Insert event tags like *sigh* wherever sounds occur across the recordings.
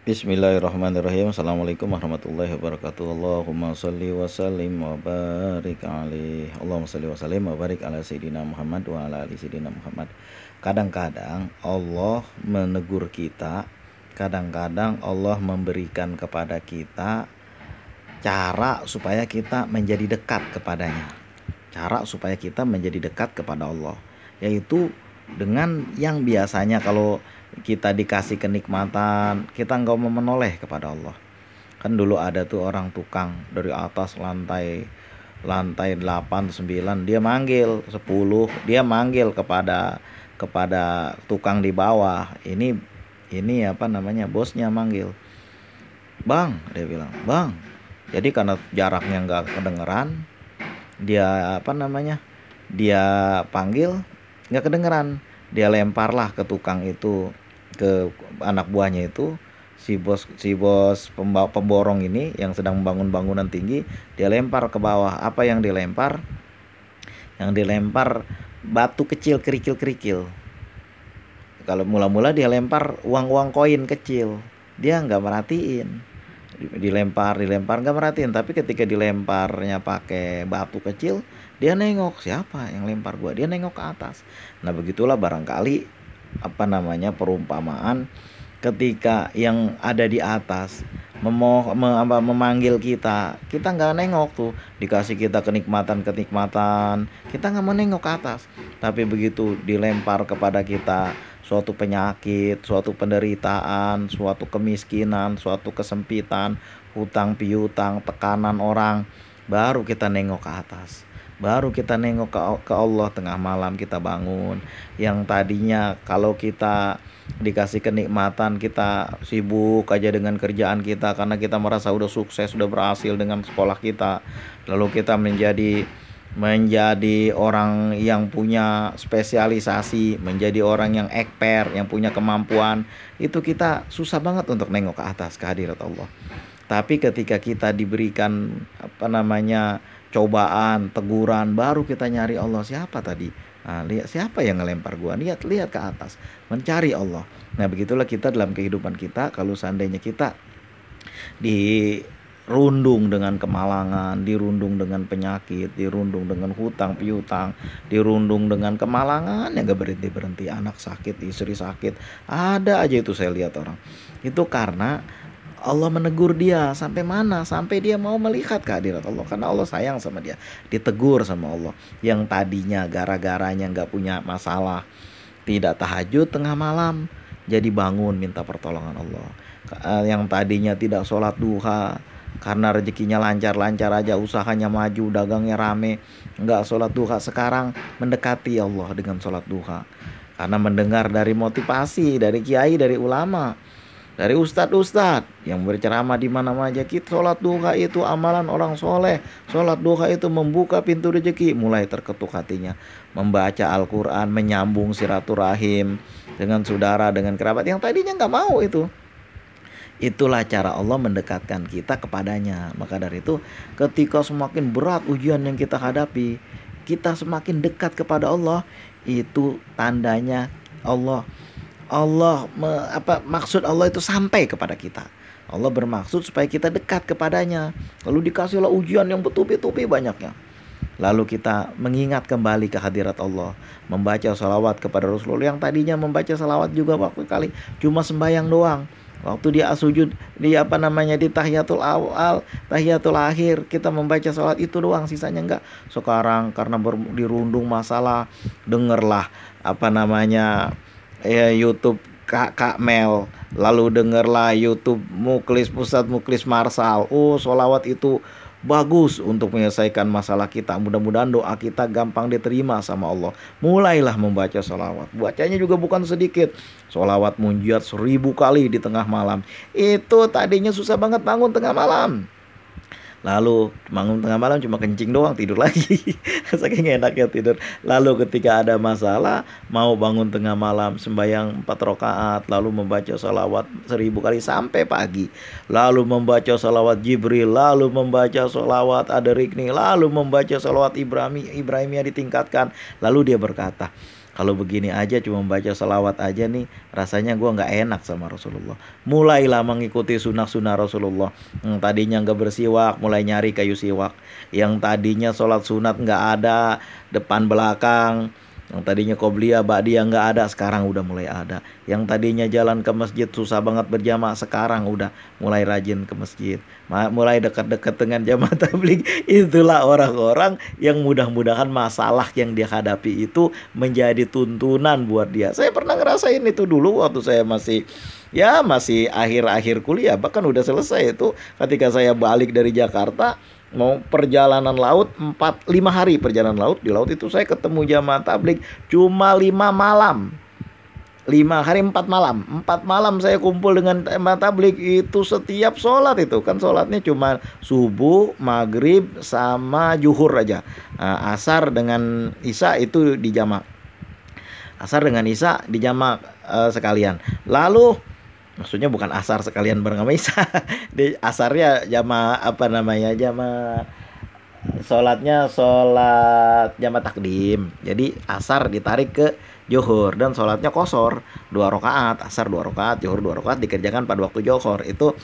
Bismillahirrahmanirrahim Assalamualaikum warahmatullahi wabarakatuh Allahumma salli wa sallim wa barik alih Allahumma salli wa sallim wa barik ala Sayyidina Muhammad wa ala ali Sayyidina Muhammad Kadang-kadang Allah menegur kita Kadang-kadang Allah memberikan kepada kita Cara supaya kita menjadi dekat kepadanya Cara supaya kita menjadi dekat kepada Allah Yaitu dengan yang biasanya kalau kita dikasih kenikmatan kita nggak mau menoleh kepada Allah kan dulu ada tuh orang tukang dari atas lantai lantai 8 9 dia manggil 10 dia manggil kepada kepada tukang di bawah ini ini apa namanya bosnya manggil bang dia bilang bang jadi karena jaraknya nggak kedengeran dia apa namanya dia panggil nggak kedengeran dia lemparlah ke tukang itu ke anak buahnya itu si bos si bos pembawa, pemborong ini yang sedang membangun bangunan tinggi dia lempar ke bawah apa yang dilempar yang dilempar batu kecil kerikil kerikil kalau mula-mula dia lempar uang-uang koin kecil dia nggak merhatiin dilempar dilempar nggak merhatiin tapi ketika dilemparnya pakai batu kecil dia nengok siapa yang lempar gua dia nengok ke atas nah begitulah barangkali apa namanya perumpamaan ketika yang ada di atas memoh me, apa, memanggil kita kita nggak nengok tuh dikasih kita kenikmatan kenikmatan kita nggak mau nengok ke atas tapi begitu dilempar kepada kita suatu penyakit suatu penderitaan suatu kemiskinan suatu kesempitan hutang piutang tekanan orang baru kita nengok ke atas baru kita nengok ke, Allah tengah malam kita bangun yang tadinya kalau kita dikasih kenikmatan kita sibuk aja dengan kerjaan kita karena kita merasa udah sukses sudah berhasil dengan sekolah kita lalu kita menjadi menjadi orang yang punya spesialisasi, menjadi orang yang eker yang punya kemampuan, itu kita susah banget untuk nengok ke atas kehadirat Allah. Tapi ketika kita diberikan apa namanya cobaan, teguran, baru kita nyari Allah siapa tadi? Nah, lihat siapa yang ngelempar gua? Lihat, lihat ke atas, mencari Allah. Nah, begitulah kita dalam kehidupan kita kalau seandainya kita dirundung dengan kemalangan, dirundung dengan penyakit, dirundung dengan hutang piutang, dirundung dengan kemalangan yang gak berhenti berhenti, anak sakit, istri sakit, ada aja itu saya lihat orang. Itu karena Allah menegur dia sampai mana? Sampai dia mau melihat kehadiran Allah karena Allah sayang sama dia. Ditegur sama Allah yang tadinya gara-garanya nggak punya masalah, tidak tahajud tengah malam, jadi bangun minta pertolongan Allah. Eh, yang tadinya tidak sholat duha karena rezekinya lancar-lancar aja, usahanya maju, dagangnya rame, nggak sholat duha sekarang mendekati Allah dengan sholat duha karena mendengar dari motivasi dari kiai dari ulama dari ustadz-ustadz yang berceramah di mana-mana aja kita sholat duha itu amalan orang soleh sholat duha itu membuka pintu rezeki mulai terketuk hatinya membaca Al-Quran menyambung silaturahim dengan saudara dengan kerabat yang tadinya nggak mau itu Itulah cara Allah mendekatkan kita kepadanya. Maka dari itu, ketika semakin berat ujian yang kita hadapi, kita semakin dekat kepada Allah. Itu tandanya Allah Allah me, apa maksud Allah itu sampai kepada kita. Allah bermaksud supaya kita dekat kepadanya. Lalu dikasihlah ujian yang bertubi-tubi banyaknya. Lalu kita mengingat kembali kehadirat Allah, membaca salawat kepada Rasulullah yang tadinya membaca salawat juga waktu kali cuma sembahyang doang. Waktu dia sujud dia apa namanya di tahiyatul awal, tahiyatul akhir kita membaca salat itu doang, sisanya enggak. Sekarang karena ber, dirundung masalah, dengarlah apa namanya ya, YouTube Kak, Mel lalu dengarlah YouTube Muklis Pusat Muklis Marsal oh solawat itu bagus untuk menyelesaikan masalah kita mudah-mudahan doa kita gampang diterima sama Allah mulailah membaca solawat bacanya juga bukan sedikit solawat munjiat seribu kali di tengah malam itu tadinya susah banget bangun tengah malam lalu bangun tengah malam cuma kencing doang tidur lagi *laughs* saking enaknya tidur lalu ketika ada masalah mau bangun tengah malam sembahyang empat rakaat lalu membaca salawat seribu kali sampai pagi lalu membaca salawat Jibril lalu membaca salawat ada Rikni lalu membaca salawat Ibrahim Ibrahimnya ditingkatkan lalu dia berkata kalau begini aja cuma membaca salawat aja nih rasanya gue nggak enak sama Rasulullah. Mulailah mengikuti sunnah-sunnah Rasulullah. Yang tadinya nggak bersiwak mulai nyari kayu siwak. Yang tadinya sholat sunat nggak ada depan belakang yang tadinya kau Qobliya, yang nggak ada, sekarang udah mulai ada. Yang tadinya jalan ke masjid susah banget berjamaah, sekarang udah mulai rajin ke masjid. Mulai dekat-dekat dengan jamaah *laughs* tablik. Itulah orang-orang yang mudah-mudahan masalah yang dia hadapi itu menjadi tuntunan buat dia. Saya pernah ngerasain itu dulu waktu saya masih ya masih akhir-akhir kuliah bahkan udah selesai itu ketika saya balik dari Jakarta mau perjalanan laut empat lima hari perjalanan laut di laut itu saya ketemu jamaah tablik cuma lima malam lima hari empat malam empat malam saya kumpul dengan jamaah tablik itu setiap sholat itu kan sholatnya cuma subuh maghrib sama juhur aja nah, asar dengan isya itu di jamaah asar dengan isya di jamaah eh, sekalian lalu maksudnya bukan asar sekalian bareng sama Isa *laughs* di asarnya jama apa namanya jama sholatnya sholat jama takdim jadi asar ditarik ke Johor dan sholatnya kosor dua rakaat asar dua rakaat Johor dua rakaat dikerjakan pada waktu Johor itu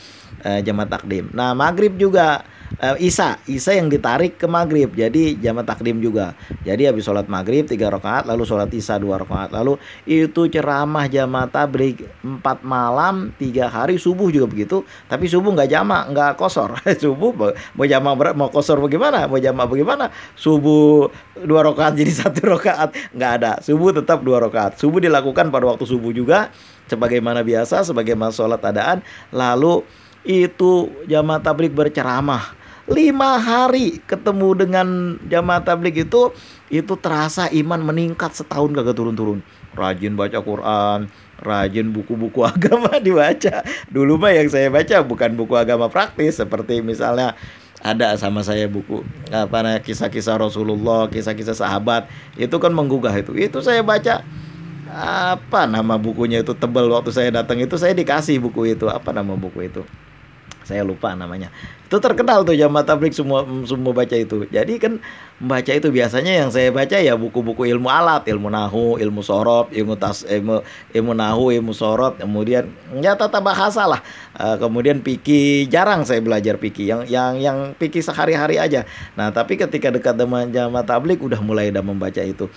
eh, jamaat takdim nah maghrib juga eh, Isa Isa yang ditarik ke maghrib jadi jamaat takdim juga jadi habis sholat maghrib tiga rakaat lalu sholat Isa dua rakaat lalu itu ceramah jamaat tablik empat malam tiga hari subuh juga begitu tapi subuh nggak jamaah nggak kosor *laughs* subuh mau jamaah berat mau kosor bagaimana mau jamaah bagaimana subuh dua rakaat jadi *laughs* satu rakaat nggak ada subuh tetap dua dua rakaat. Subuh dilakukan pada waktu subuh juga sebagaimana biasa sebagaimana sholat adaan lalu itu jamaah tablik berceramah lima hari ketemu dengan jamaah tablik itu itu terasa iman meningkat setahun kagak turun-turun rajin baca Quran rajin buku-buku *laughs* agama dibaca dulu mah yang saya baca bukan buku agama praktis seperti misalnya ada sama saya buku apa namanya kisah-kisah Rasulullah, kisah-kisah sahabat. Itu kan menggugah itu. Itu saya baca apa nama bukunya itu tebel waktu saya datang itu saya dikasih buku itu apa nama buku itu saya lupa namanya itu terkenal tuh jamaah tablik semua semua baca itu jadi kan membaca itu biasanya yang saya baca ya buku-buku ilmu alat ilmu nahu ilmu sorot ilmu tas ilmu ilmu nahu ilmu sorot kemudian ya tata bahasa lah eh, kemudian piki jarang saya belajar piki yang yang yang piki sehari-hari aja nah tapi ketika dekat dengan jamaah tablik udah mulai udah membaca itu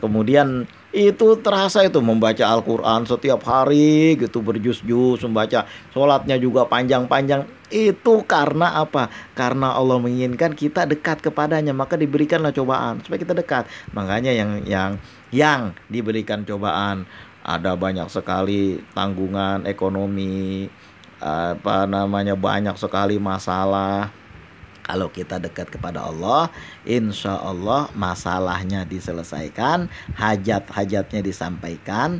Kemudian itu terasa itu membaca Al-Quran setiap hari gitu berjus-jus membaca sholatnya juga panjang-panjang itu karena apa? Karena Allah menginginkan kita dekat kepadanya maka diberikanlah cobaan supaya kita dekat makanya yang yang yang diberikan cobaan ada banyak sekali tanggungan ekonomi apa namanya banyak sekali masalah kalau kita dekat kepada Allah, insya Allah masalahnya diselesaikan, hajat-hajatnya disampaikan,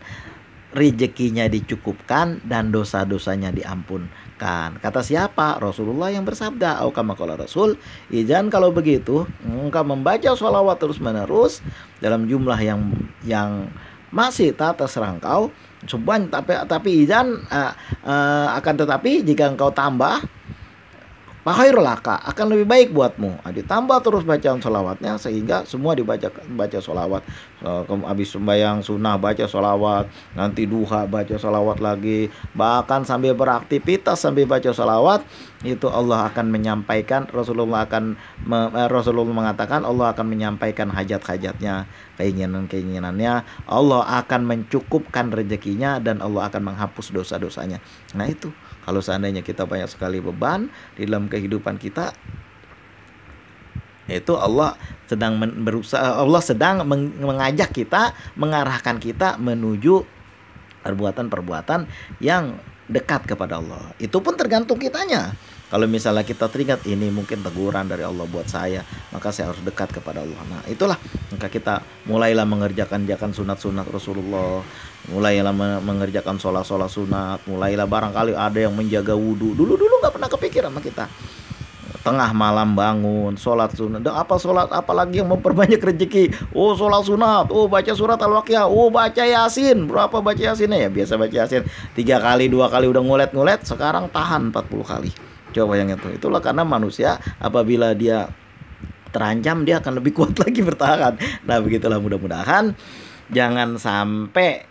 rezekinya dicukupkan dan dosa-dosanya diampunkan. Kata siapa? Rasulullah yang bersabda, Aukamakola kama Rasul, Ijan kalau begitu, engkau membaca sholawat terus-menerus dalam jumlah yang yang masih tak terserangkau, sebanyak tapi tapi izan uh, eh, uh, eh, akan tetapi jika engkau tambah Fahairulaka akan lebih baik buatmu. Ah, ditambah terus bacaan solawatnya sehingga semua dibaca baca solawat. Habis sembahyang sunnah baca solawat, nanti duha baca solawat lagi. Bahkan sambil beraktivitas sambil baca solawat itu Allah akan menyampaikan Rasulullah akan eh, Rasulullah mengatakan Allah akan menyampaikan hajat-hajatnya, keinginan-keinginannya. Allah akan mencukupkan rezekinya dan Allah akan menghapus dosa-dosanya. Nah itu kalau seandainya kita banyak sekali beban di dalam kehidupan kita, itu Allah sedang berusaha Allah sedang mengajak kita, mengarahkan kita menuju perbuatan-perbuatan yang dekat kepada Allah. Itu pun tergantung kitanya. Kalau misalnya kita teringat ini mungkin teguran dari Allah buat saya, maka saya harus dekat kepada Allah. Nah, itulah maka kita mulailah mengerjakan jakan sunat-sunat Rasulullah, mulailah mengerjakan sholat-sholat sunat, mulailah barangkali ada yang menjaga wudhu. Dulu-dulu nggak pernah kepikiran sama kita tengah malam bangun sholat sunat dan apa sholat apalagi yang memperbanyak rezeki oh sholat sunat oh baca surat al waqiah oh baca yasin berapa baca yasinnya ya biasa baca yasin tiga kali dua kali udah ngulet ngulet sekarang tahan 40 kali coba yang itu itulah karena manusia apabila dia terancam dia akan lebih *laughs* kuat lagi bertahan nah begitulah mudah-mudahan jangan sampai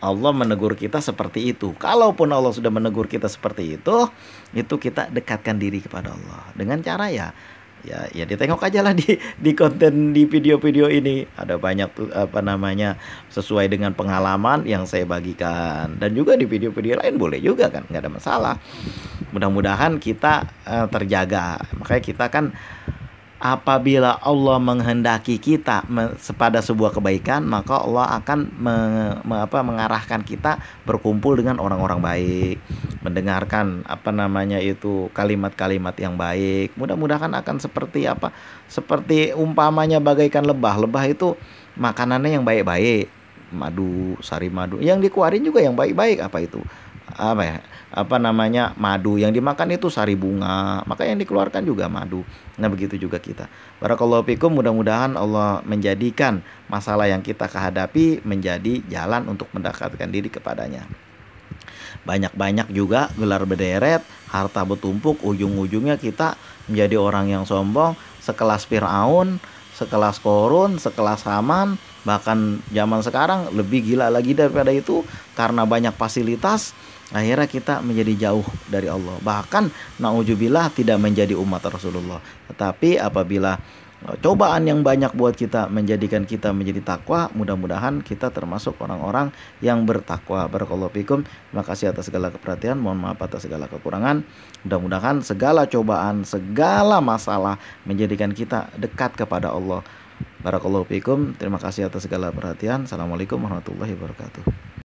Allah menegur kita seperti itu. Kalaupun Allah sudah menegur kita seperti itu, itu kita dekatkan diri kepada Allah dengan cara ya ya ya ditengok aja lah di *laughs* di konten di video-video ini ada banyak tuh apa namanya sesuai dengan pengalaman yang saya bagikan dan juga di video-video lain boleh juga kan nggak ada masalah mudah-mudahan kita uh, terjaga makanya kita kan apabila Allah menghendaki kita pada sebuah kebaikan maka Allah akan me, me, apa, mengarahkan kita berkumpul dengan orang-orang baik mendengarkan apa namanya itu kalimat-kalimat yang baik mudah-mudahan akan seperti apa seperti umpamanya bagaikan lebah lebah itu makanannya yang baik-baik madu sari madu yang dikeluarin juga yang baik-baik apa itu apa ya apa namanya madu yang dimakan itu sari bunga maka yang dikeluarkan juga madu nah begitu juga kita barakallahu fikum mudah-mudahan Allah menjadikan masalah yang kita hadapi menjadi jalan untuk mendekatkan diri kepadanya banyak-banyak juga gelar berderet harta bertumpuk ujung-ujungnya kita menjadi orang yang sombong sekelas Fir'aun sekelas Korun sekelas Haman bahkan zaman sekarang lebih gila lagi daripada itu karena banyak fasilitas akhirnya kita menjadi jauh dari Allah bahkan naujubillah tidak menjadi umat Rasulullah tetapi apabila e, cobaan yang banyak buat kita menjadikan kita menjadi takwa mudah-mudahan kita termasuk orang-orang yang bertakwa barakallahu fikum terima kasih atas segala keperhatian mohon maaf atas segala kekurangan mudah-mudahan segala cobaan segala masalah menjadikan kita dekat kepada Allah barakallahu fikum terima kasih atas segala perhatian assalamualaikum warahmatullahi wabarakatuh